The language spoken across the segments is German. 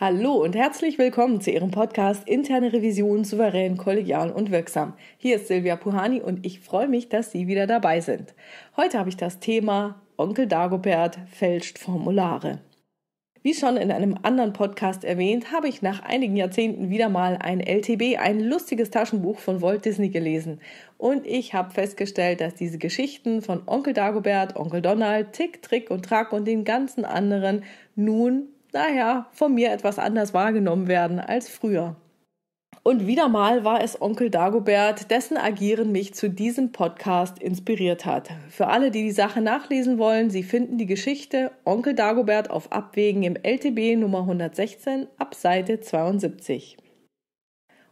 Hallo und herzlich willkommen zu Ihrem Podcast Interne Revision souverän, kollegial und wirksam. Hier ist Silvia Puhani und ich freue mich, dass Sie wieder dabei sind. Heute habe ich das Thema Onkel Dagobert fälscht Formulare. Wie schon in einem anderen Podcast erwähnt, habe ich nach einigen Jahrzehnten wieder mal ein LTB, ein lustiges Taschenbuch von Walt Disney gelesen. Und ich habe festgestellt, dass diese Geschichten von Onkel Dagobert, Onkel Donald, Tick, Trick und Track und den ganzen anderen nun naja, von mir etwas anders wahrgenommen werden als früher. Und wieder mal war es Onkel Dagobert, dessen Agieren mich zu diesem Podcast inspiriert hat. Für alle, die die Sache nachlesen wollen, Sie finden die Geschichte Onkel Dagobert auf Abwägen im LTB Nummer 116 ab Seite 72.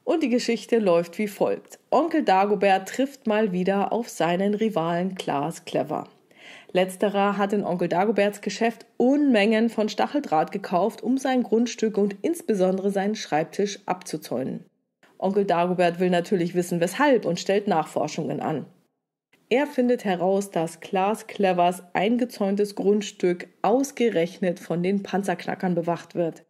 Und die Geschichte läuft wie folgt. Onkel Dagobert trifft mal wieder auf seinen Rivalen Klaas Clever. Letzterer hat in Onkel Dagoberts Geschäft Unmengen von Stacheldraht gekauft, um sein Grundstück und insbesondere seinen Schreibtisch abzuzäunen. Onkel Dagobert will natürlich wissen, weshalb und stellt Nachforschungen an. Er findet heraus, dass Klaas Clevers eingezäuntes Grundstück ausgerechnet von den Panzerknackern bewacht wird.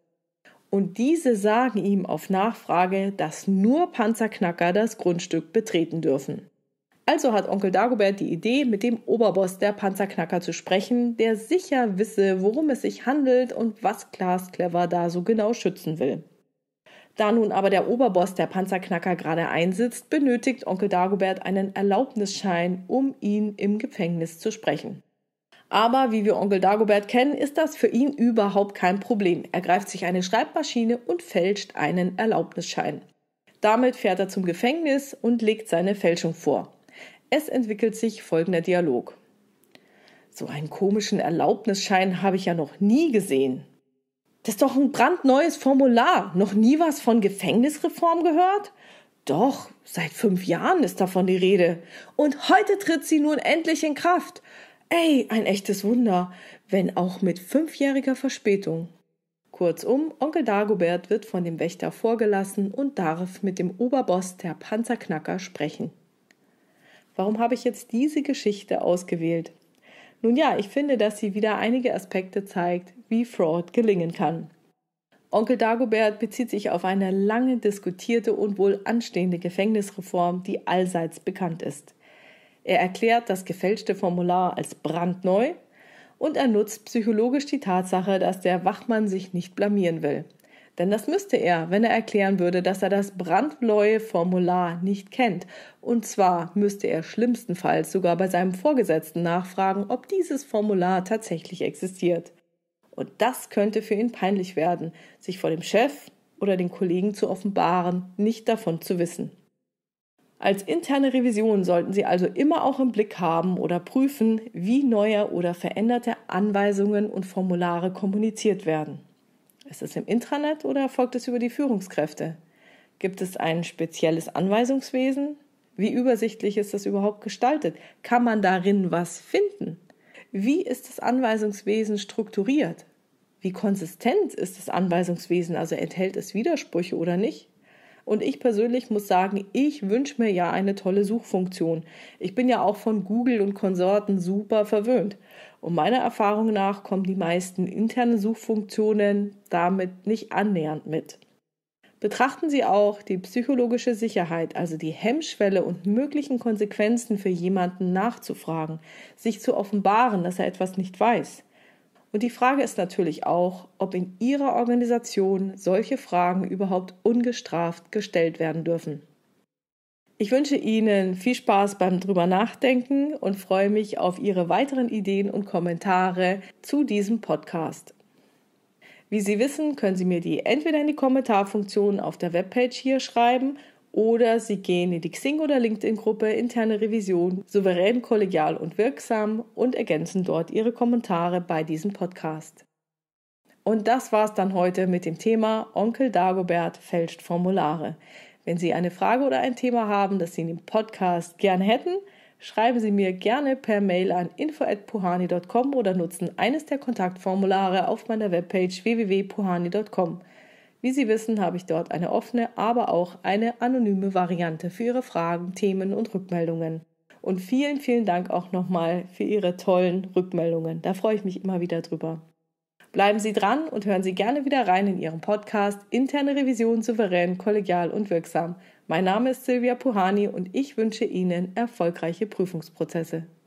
Und diese sagen ihm auf Nachfrage, dass nur Panzerknacker das Grundstück betreten dürfen. Also hat Onkel Dagobert die Idee, mit dem Oberboss der Panzerknacker zu sprechen, der sicher wisse, worum es sich handelt und was Klaas Clever da so genau schützen will. Da nun aber der Oberboss der Panzerknacker gerade einsitzt, benötigt Onkel Dagobert einen Erlaubnisschein, um ihn im Gefängnis zu sprechen. Aber wie wir Onkel Dagobert kennen, ist das für ihn überhaupt kein Problem. Er greift sich eine Schreibmaschine und fälscht einen Erlaubnisschein. Damit fährt er zum Gefängnis und legt seine Fälschung vor. Es entwickelt sich folgender Dialog. So einen komischen Erlaubnisschein habe ich ja noch nie gesehen. Das ist doch ein brandneues Formular. Noch nie was von Gefängnisreform gehört? Doch, seit fünf Jahren ist davon die Rede. Und heute tritt sie nun endlich in Kraft. Ey, ein echtes Wunder, wenn auch mit fünfjähriger Verspätung. Kurzum, Onkel Dagobert wird von dem Wächter vorgelassen und darf mit dem Oberboss der Panzerknacker sprechen. Warum habe ich jetzt diese Geschichte ausgewählt? Nun ja, ich finde, dass sie wieder einige Aspekte zeigt, wie Fraud gelingen kann. Onkel Dagobert bezieht sich auf eine lange diskutierte und wohl anstehende Gefängnisreform, die allseits bekannt ist. Er erklärt das gefälschte Formular als brandneu und er nutzt psychologisch die Tatsache, dass der Wachmann sich nicht blamieren will. Denn das müsste er, wenn er erklären würde, dass er das brandneue Formular nicht kennt. Und zwar müsste er schlimmstenfalls sogar bei seinem Vorgesetzten nachfragen, ob dieses Formular tatsächlich existiert. Und das könnte für ihn peinlich werden, sich vor dem Chef oder den Kollegen zu offenbaren, nicht davon zu wissen. Als interne Revision sollten Sie also immer auch im Blick haben oder prüfen, wie neue oder veränderte Anweisungen und Formulare kommuniziert werden. Ist es im Intranet oder erfolgt es über die Führungskräfte? Gibt es ein spezielles Anweisungswesen? Wie übersichtlich ist das überhaupt gestaltet? Kann man darin was finden? Wie ist das Anweisungswesen strukturiert? Wie konsistent ist das Anweisungswesen? Also enthält es Widersprüche oder nicht? Und ich persönlich muss sagen, ich wünsche mir ja eine tolle Suchfunktion. Ich bin ja auch von Google und Konsorten super verwöhnt. Und meiner Erfahrung nach kommen die meisten internen Suchfunktionen damit nicht annähernd mit. Betrachten Sie auch die psychologische Sicherheit, also die Hemmschwelle und möglichen Konsequenzen für jemanden nachzufragen, sich zu offenbaren, dass er etwas nicht weiß. Und die Frage ist natürlich auch, ob in Ihrer Organisation solche Fragen überhaupt ungestraft gestellt werden dürfen. Ich wünsche Ihnen viel Spaß beim drüber nachdenken und freue mich auf Ihre weiteren Ideen und Kommentare zu diesem Podcast. Wie Sie wissen, können Sie mir die entweder in die Kommentarfunktion auf der Webpage hier schreiben oder Sie gehen in die Xing- oder LinkedIn-Gruppe Interne Revision, souverän, kollegial und wirksam und ergänzen dort Ihre Kommentare bei diesem Podcast. Und das war's dann heute mit dem Thema Onkel Dagobert fälscht Formulare. Wenn Sie eine Frage oder ein Thema haben, das Sie in dem Podcast gerne hätten, schreiben Sie mir gerne per Mail an info@puhani.com oder nutzen eines der Kontaktformulare auf meiner Webpage www.puhani.com. Wie Sie wissen, habe ich dort eine offene, aber auch eine anonyme Variante für Ihre Fragen, Themen und Rückmeldungen. Und vielen, vielen Dank auch nochmal für Ihre tollen Rückmeldungen. Da freue ich mich immer wieder drüber. Bleiben Sie dran und hören Sie gerne wieder rein in Ihrem Podcast Interne Revision souverän, kollegial und wirksam. Mein Name ist Silvia Puhani und ich wünsche Ihnen erfolgreiche Prüfungsprozesse.